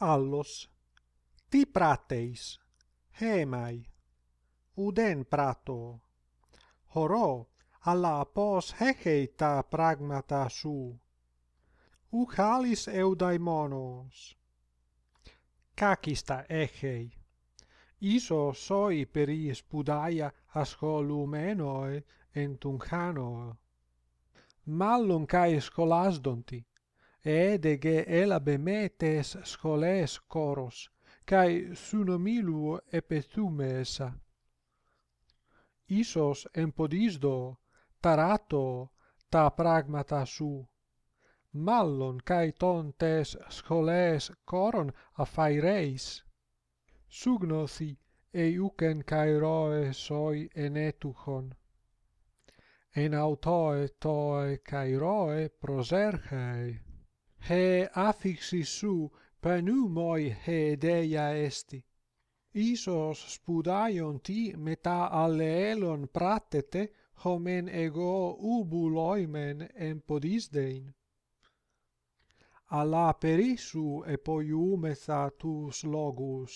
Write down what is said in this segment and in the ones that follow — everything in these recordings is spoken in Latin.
allos ti prateis hemai, mai uden prato horo alla pos heheita pragmata su u halis eudaimonos kakista ehei iso soi per ispudaia as holumenoi entunhano mallon kai scolasdonti Edegel abmetes scholes koros cae sunomiluo epthumesa Isos en podisdo tarato ta pragmata su mallon kai tontes scholes koron afaireis sugnosi euken kai rhoi soi enetuchon en auto eto kai rhoi proserkai he afixi su panu moi he deia esti isos spudaion ti meta aleelon pratete homen ego ubuloimen empodis dein alla per isu e poi umeza tus logus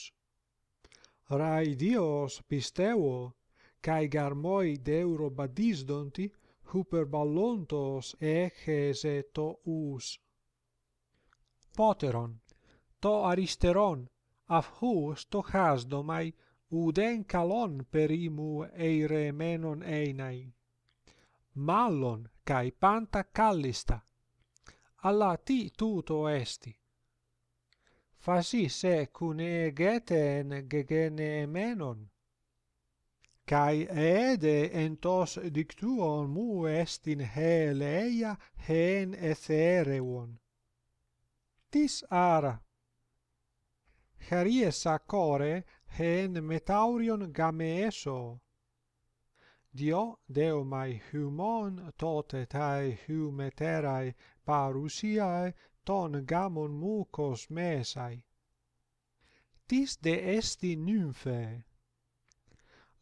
rai dios pisteuo cae garmoi deuro badisdonti huper ballontos e ecce to us poteron to aristeron af hu sto hasdo mai uden kalon per imu menon e mallon kai panta callista alla ti tuto esti fa se cun e geten gegene menon kai ed en tos dictuo mu est in heleia hen ethereon Tis ara. Charies a core hen metaurion game Dio deo mai humon tote tai humeterai parousiae ton gamon mu cosmesai. Tis de esti nymphae.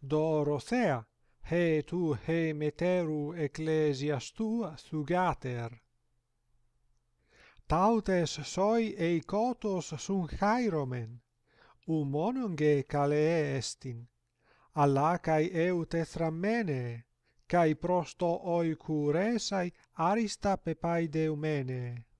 Do rothea, he tu he meteru ecclesias tua thugater tautes soi e cotos sun hairomen u mononge calee estin alla kai eu te prosto oi kuresai arista pepai umene